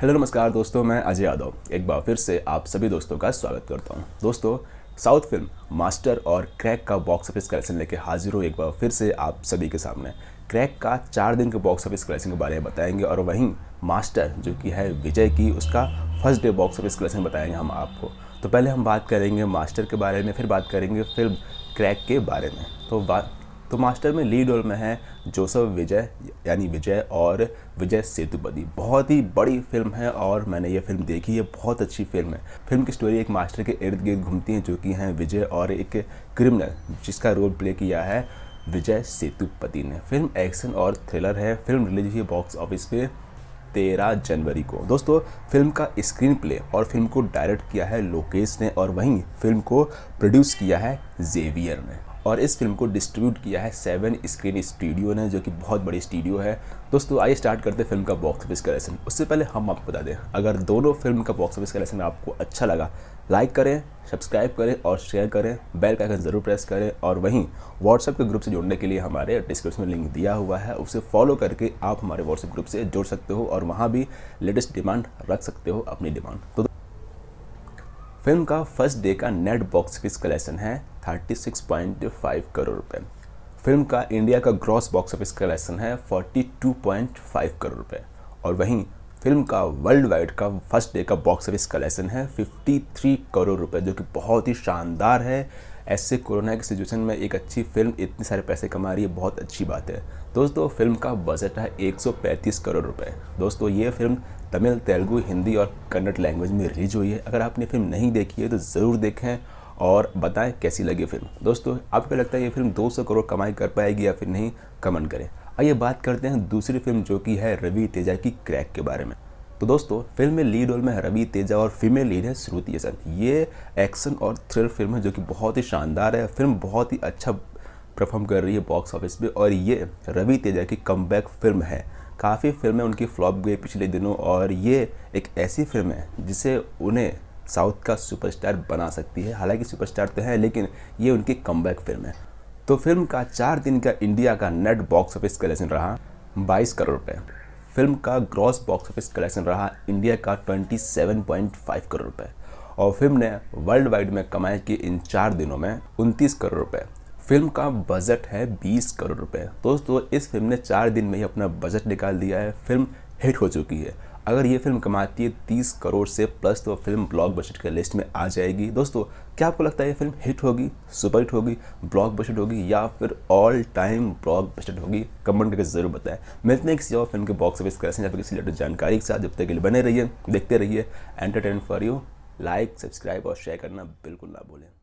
hello नमस्कार दोस्तों मैं अजय यादव एक बार फिर से आप सभी दोस्तों का स्वागत करता हूं दोस्तों साउथ फिल्म मास्टर और क्रैक का बॉक्स ऑफिस कलेक्शन लेके हाजिर हो एक बार फिर से आप सभी के सामने क्रैक का चार दिन के बॉक्स ऑफिस कलेक्शन के बारे में बताएंगे और वहीं मास्टर जो कि है विजय की उसका first day box office collection बताएंगे हम आपको तो पहले हम बात करेंगे मास्टर के बारे में फिर बात करेंगे फिल्म क्रैक के बारे में तो बात तो मास्टर में लीड रोल में है जोसफ विजय यानी विजय और विजय सेतुपति बहुत ही बड़ी फिल्म है और मैंने ये फिल्म देखी है बहुत अच्छी फिल्म है फिल्म की स्टोरी एक मास्टर के इर्द गिर्द घूमती है जो कि हैं विजय और एक क्रिमिनल जिसका रोल प्ले किया है विजय सेतुपति ने फिल्म एक्शन और थ्रिलर है फिल्म रिलीज हुई बॉक्स ऑफिस पे तेरह जनवरी को दोस्तों फिल्म का स्क्रीन प्ले और फिल्म को डायरेक्ट किया है लोकेश ने और वहीं फिल्म को प्रोड्यूस किया है जेवियर ने और इस फिल्म को डिस्ट्रीब्यूट किया है सेवन स्क्रीन स्टूडियो ने जो कि बहुत बड़ी स्टूडियो है दोस्तों आइए स्टार्ट करते हैं फिल्म का बॉक्स ऑफिस कलेक्शन उससे पहले हम आपको बता दें अगर दोनों फिल्म का बॉक्स ऑफिस कलेक्शन आपको अच्छा लगा लाइक करें सब्सक्राइब करें और शेयर करें बेल का आइकन ज़रूर प्रेस करें और वहीं व्हाट्सएप के ग्रुप से जुड़ने के लिए हमारे डिस्क्रिप्शन में लिंक दिया हुआ है उसे फॉलो करके आप हमारे व्हाट्सएप ग्रुप से जुड़ सकते हो और वहाँ भी लेटेस्ट डिमांड रख सकते हो अपनी डिमांड तो फिल्म का फर्स्ट डे का नेट बॉक्स ऑफिस कलेक्शन है 36.5 करोड़ रुपए फिल्म का इंडिया का ग्रॉस बॉक्स ऑफिस कलेक्शन है 42.5 करोड़ रुपए और वहीं फिल्म का वर्ल्ड वाइड का फर्स्ट डे का बॉक्स ऑफिस कलेक्शन है 53 करोड़ रुपए जो कि बहुत ही शानदार है ऐसे कोरोना की सिचुएशन में एक अच्छी फिल्म इतने सारे पैसे कमा रही है बहुत अच्छी बात है दोस्तों फिल्म का बजट है 135 करोड़ रुपए दोस्तों ये फिल्म तमिल तेलुगू हिंदी और कन्नड़ लैंग्वेज में रिलीज हुई है अगर आपने फिल्म नहीं देखी है तो ज़रूर देखें और बताएं कैसी लगी फिल्म दोस्तों आपको लगता है ये फिल्म 200 करोड़ कमाई कर पाएगी या फिर नहीं कमेंट करें आइए बात करते हैं दूसरी फिल्म जो कि है रवि तेजा की क्रैक के बारे में तो दोस्तों फिल्म में लीड रोल में रवि तेजा और फीमेल लीड है श्रुति हसन ये एक्शन और थ्रिल फिल्म है जो कि बहुत ही शानदार है फिल्म बहुत ही अच्छा परफॉर्म कर रही है बॉक्स ऑफिस पे और ये रवि तेजा की कम फिल्म है काफ़ी फिल्में उनकी फ्लॉप गई पिछले दिनों और ये एक ऐसी फिल्म है जिसे उन्हें साउथ का सुपरस्टार बना सकती है हालांकि सुपरस्टार तो है लेकिन ये उनकी कम फिल्म है तो फिल्म का चार दिन का इंडिया का नेट बॉक्स ऑफिस कलेक्शन रहा बाईस करोड़ रुपये फिल्म का ग्रॉस बॉक्स ऑफिस कलेक्शन रहा इंडिया का 27.5 करोड़ रुपये और फिल्म ने वर्ल्ड वाइड में कमाई की इन चार दिनों में उनतीस करोड़ रुपये फिल्म का बजट है 20 करोड़ रुपए दोस्तों इस फिल्म ने चार दिन में ही अपना बजट निकाल दिया है फिल्म हिट हो चुकी है अगर ये फिल्म कमाती है तीस करोड़ से प्लस तो फिल्म ब्लॉक बजट के लिस्ट में आ जाएगी दोस्तों क्या आपको लगता है ये फिल्म हिट होगी सुपर हिट होगी ब्लॉक बजट होगी या फिर ऑल टाइम ब्लॉक बजट होगी कमेंट करके जरूर बताएं मिलते हैं किसी और फिल्म के बॉक्स ऑफिस करें या फिर किसी रिलेटेड जानकारी के साथ जब तक के लिए बने रहिए देखते रहिए entertain for you like subscribe और शेयर करना बिल्कुल ना भूलें